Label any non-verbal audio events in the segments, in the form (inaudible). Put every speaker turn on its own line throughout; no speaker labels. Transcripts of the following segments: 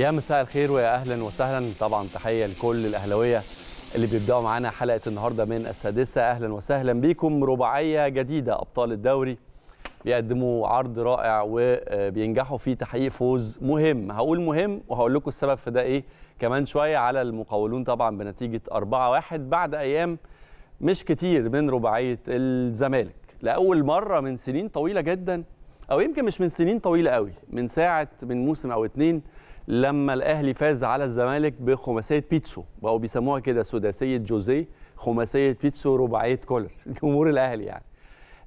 يا مساء الخير ويا اهلا وسهلا طبعا تحيه لكل الاهلاويه اللي بيبداوا معانا حلقه النهارده من السادسه اهلا وسهلا بيكم رباعيه جديده ابطال الدوري بيقدموا عرض رائع وبينجحوا في تحقيق فوز مهم هقول مهم وهقول لكم السبب في ده ايه كمان شويه على المقاولون طبعا بنتيجه 4-1 بعد ايام مش كتير من رباعيه الزمالك لاول مره من سنين طويله جدا او يمكن مش من سنين طويله قوي من ساعه من موسم او اتنين لما الاهلي فاز على الزمالك بخماسيه بيتسو بقوا بيسموها كده سداسيه جوزيه خماسيه بيتسو رباعيه كولر (laughs) جمهور الاهلي يعني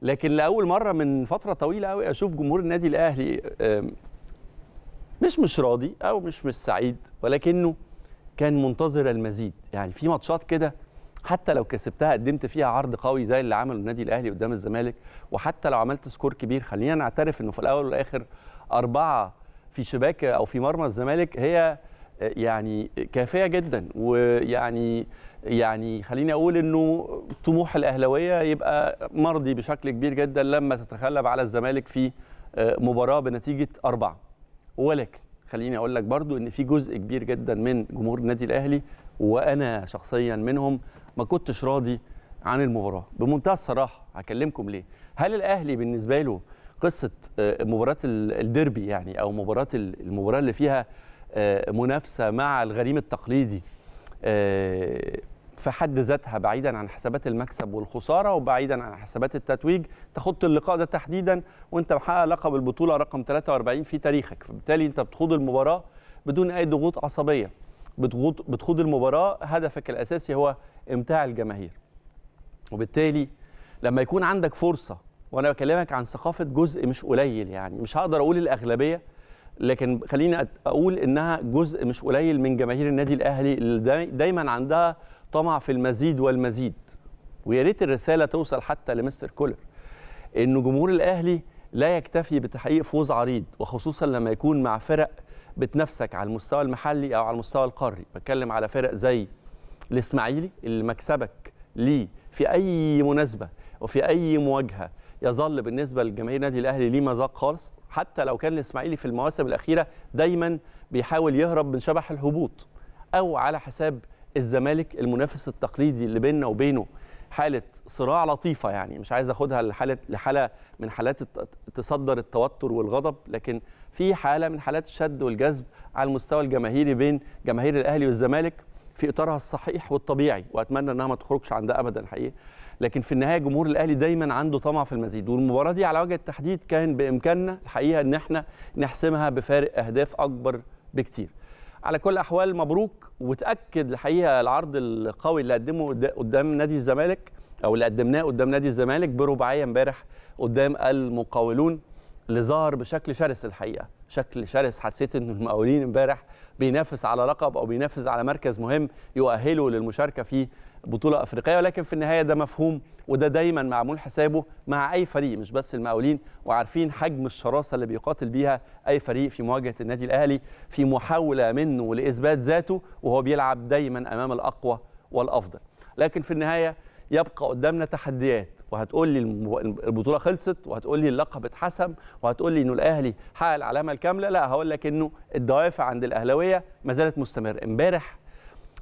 لكن لاول مره من فتره طويله قوي اشوف جمهور النادي الاهلي مش مش راضي او مش مش سعيد ولكنه كان منتظر المزيد يعني في ماتشات كده حتى لو كسبتها قدمت فيها عرض قوي زي اللي عمله النادي الاهلي قدام الزمالك وحتى لو عملت سكور كبير خلينا نعترف انه في الاول والاخر أربعة في شباك او في مرمى الزمالك هي يعني كافيه جدا ويعني يعني خليني اقول انه طموح الاهلاويه يبقى مرضي بشكل كبير جدا لما تتغلب على الزمالك في آه، مباراه بنتيجه اربعه ولكن خليني اقول لك برضو ان في جزء كبير جدا من جمهور النادي الاهلي وانا شخصيا منهم ما كنتش راضي عن المباراه بمنتهى الصراحه هكلمكم ليه هل الاهلي بالنسبه له قصه آه، مباراه الديربي يعني او مباراه المباراه اللي فيها آه، منافسه مع الغريم التقليدي آه، في حد ذاتها بعيدا عن حسابات المكسب والخساره وبعيدا عن حسابات التتويج تخط اللقاء ده تحديدا وانت محقق لقب البطوله رقم 43 في تاريخك فبالتالي انت بتخوض المباراه بدون اي ضغوط عصبيه بتخوض بتخوض المباراه هدفك الاساسي هو امتاع الجماهير وبالتالي لما يكون عندك فرصه وانا بكلمك عن ثقافه جزء مش قليل يعني مش هقدر اقول الاغلبيه لكن خليني اقول انها جزء مش قليل من جماهير النادي الاهلي اللي دايما عندها طمع في المزيد والمزيد ويا ريت الرساله توصل حتى لمستر كولر ان جمهور الاهلي لا يكتفي بتحقيق فوز عريض وخصوصا لما يكون مع فرق بتنافسك على المستوى المحلي او على المستوى القاري بتكلم على فرق زي الاسماعيلي اللي مكسبك ليه في اي مناسبه وفي اي مواجهه يظل بالنسبه لجماهير النادي الاهلي ليه مذاق خالص حتى لو كان الاسماعيلي في المواسم الاخيره دايما بيحاول يهرب من شبح الهبوط او على حساب الزمالك المنافس التقليدي اللي بيننا وبينه حاله صراع لطيفه يعني مش عايز اخدها لحاله لحاله من حالات تصدر التوتر والغضب لكن في حاله من حالات الشد والجذب على المستوى الجماهيري بين جماهير الاهلي والزمالك في اطارها الصحيح والطبيعي واتمنى انها ما تخرجش عن ده ابدا حقيقه لكن في النهايه جمهور الاهلي دايما عنده طمع في المزيد والمباراه دي على وجه التحديد كان بامكاننا الحقيقه ان احنا نحسمها بفارق اهداف اكبر بكتير على كل الاحوال مبروك وتاكد الحقيقه العرض القوي اللي قدمه قدام نادي الزمالك او اللي قدمناه قدام نادي الزمالك برباعيه امبارح قدام المقاولون اللي ظهر بشكل شرس الحقيقه شكل شرس حسيت ان المقاولين امبارح بينافس على لقب او بينافس على مركز مهم يؤهله للمشاركه في بطوله افريقيه ولكن في النهايه ده مفهوم وده دايما معمول حسابه مع اي فريق مش بس المقاولين وعارفين حجم الشراسه اللي بيقاتل بيها اي فريق في مواجهه النادي الاهلي في محاوله منه لاثبات ذاته وهو بيلعب دايما امام الاقوى والافضل لكن في النهايه يبقى قدامنا تحديات وهتقول لي البطوله خلصت وهتقول لي اللقب اتحسم وهتقول لي انه الاهلي حقق العلامه الكامله لا هقول لك انه الدوافع عند الاهلاويه ما زالت مستمره امبارح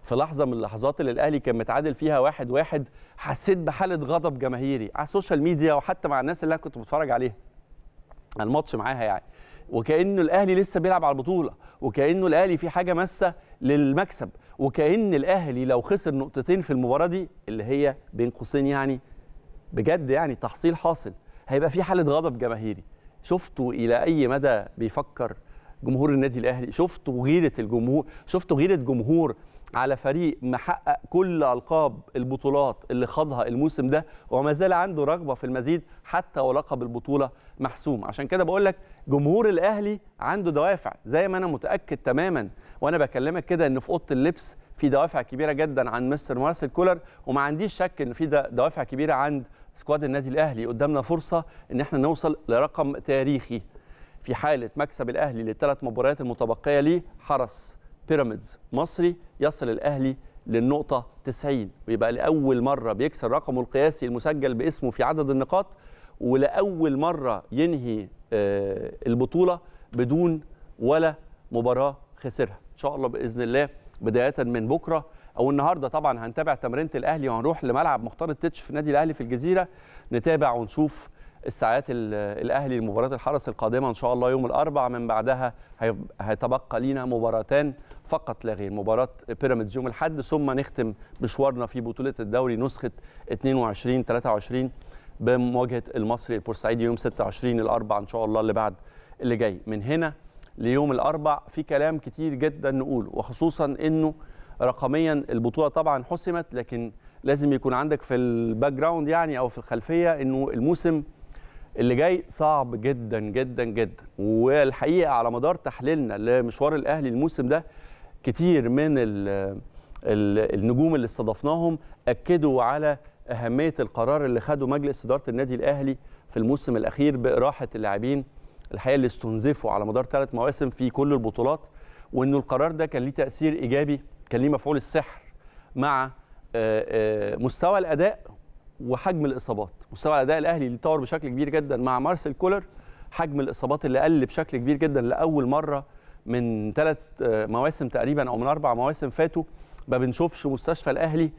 في لحظه من اللحظات اللي الاهلي كان متعادل فيها واحد واحد حسيت بحاله غضب جماهيري على السوشيال ميديا وحتى مع الناس اللي انا كنت بتفرج عليها الماتش معاها يعني وكانه الاهلي لسه بيلعب على البطوله وكانه الاهلي في حاجه ماسه للمكسب وكان الاهلي لو خسر نقطتين في المباراه دي اللي هي بين قوسين يعني بجد يعني تحصيل حاصل هيبقى في حاله غضب جماهيري شفتوا الى اي مدى بيفكر جمهور النادي الاهلي شفتوا غيره الجمهور شفتوا غيره جمهور على فريق محقق كل القاب البطولات اللي خاضها الموسم ده وما زال عنده رغبه في المزيد حتى ولقب البطوله محسوم عشان كده بقول لك جمهور الاهلي عنده دوافع زي ما انا متاكد تماما وانا بكلمك كده ان في اوضه اللبس في دوافع كبيره جدا عن مستر مارسيل كولر وما عنديش شك ان في دوافع كبيره عند سكواد النادي الاهلي قدامنا فرصه ان احنا نوصل لرقم تاريخي في حاله مكسب الاهلي للثلاث مباريات المتبقيه ليه حرس بيراميدز مصري يصل الاهلي للنقطه 90 ويبقى لاول مره بيكسر رقمه القياسي المسجل باسمه في عدد النقاط ولاول مره ينهي آه، البطوله بدون ولا مباراه خسرها ان شاء الله باذن الله بدايه من بكره او النهارده طبعا هنتابع تمرينه الاهلي وهنروح لملعب مختار التتش في نادي الاهلي في الجزيره نتابع ونشوف الساعات الاهلي لمباراه الحرس القادمه ان شاء الله يوم الاربع من بعدها هيتبقى لينا مباراتان فقط لا غير مباراه بيراميدز يوم الاحد ثم نختم مشوارنا في بطوله الدوري نسخه 22 23 بمواجهه المصري البورسعيدي يوم 26 الاربع ان شاء الله اللي بعد اللي جاي من هنا ليوم الاربع في كلام كتير جدا نقوله وخصوصا انه رقميا البطوله طبعا حسمت لكن لازم يكون عندك في الباك جراوند يعني او في الخلفيه انه الموسم اللي جاي صعب جدا جدا جدا والحقيقه على مدار تحليلنا لمشوار الاهلي الموسم ده كتير من النجوم اللي استضفناهم اكدوا على اهميه القرار اللي خده مجلس اداره النادي الاهلي في الموسم الاخير باراحه اللاعبين الحقيقه اللي استنزفوا على مدار ثلاث مواسم في كل البطولات وانه القرار ده كان ليه تاثير ايجابي كان ليه مفعول السحر مع آه، آه، مستوى الاداء وحجم الاصابات مستوى الاداء الاهلي اللي تطور بشكل كبير جدا مع مارسيل كولر حجم الاصابات اللي قل بشكل كبير جدا لاول مره من ثلاث مواسم تقريبا او من اربع مواسم فاتوا ما بنشوفش مستشفى الاهلي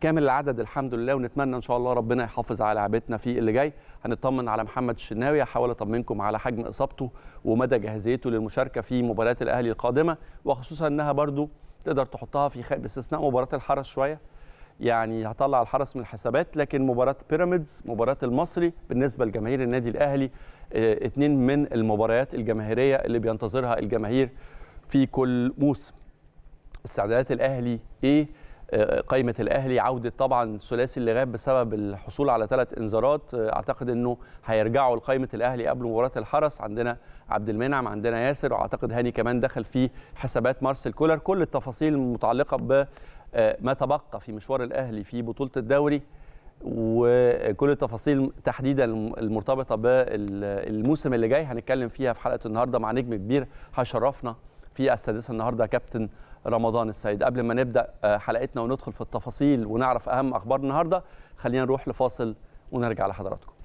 كامل العدد الحمد لله ونتمنى ان شاء الله ربنا يحافظ على لعبتنا في اللي جاي هنطمن على محمد الشناوي هحاول اطمنكم على حجم اصابته ومدى جاهزيته للمشاركه في مباريات الاهلي القادمه وخصوصا انها برده تقدر تحطها في خ... باستثناء مباراه الحرس شويه يعني هطلع الحرس من الحسابات لكن مباراه بيراميدز مباراه المصري بالنسبه لجماهير النادي الاهلي اثنين آه، من المباريات الجماهيريه اللي بينتظرها الجماهير في كل موسم استعدادات الاهلي ايه آه، قائمه الاهلي عوده طبعا الثلاثي اللي غاب بسبب الحصول على ثلاث انذارات آه، اعتقد انه هيرجعوا لقائمه الاهلي قبل مباراه الحرس عندنا عبد المنعم عندنا ياسر واعتقد هاني كمان دخل في حسابات مارسيل كولر كل التفاصيل المتعلقه بما تبقى في مشوار الاهلي في بطوله الدوري وكل التفاصيل تحديدا المرتبطه بالموسم اللي جاي هنتكلم فيها في حلقه النهارده مع نجم كبير هيشرفنا في السادسه النهارده كابتن رمضان السيد قبل ما نبدا آه، حلقتنا وندخل في التفاصيل ونعرف اهم اخبار النهارده خلينا نروح لفاصل ونرجع لحضراتكم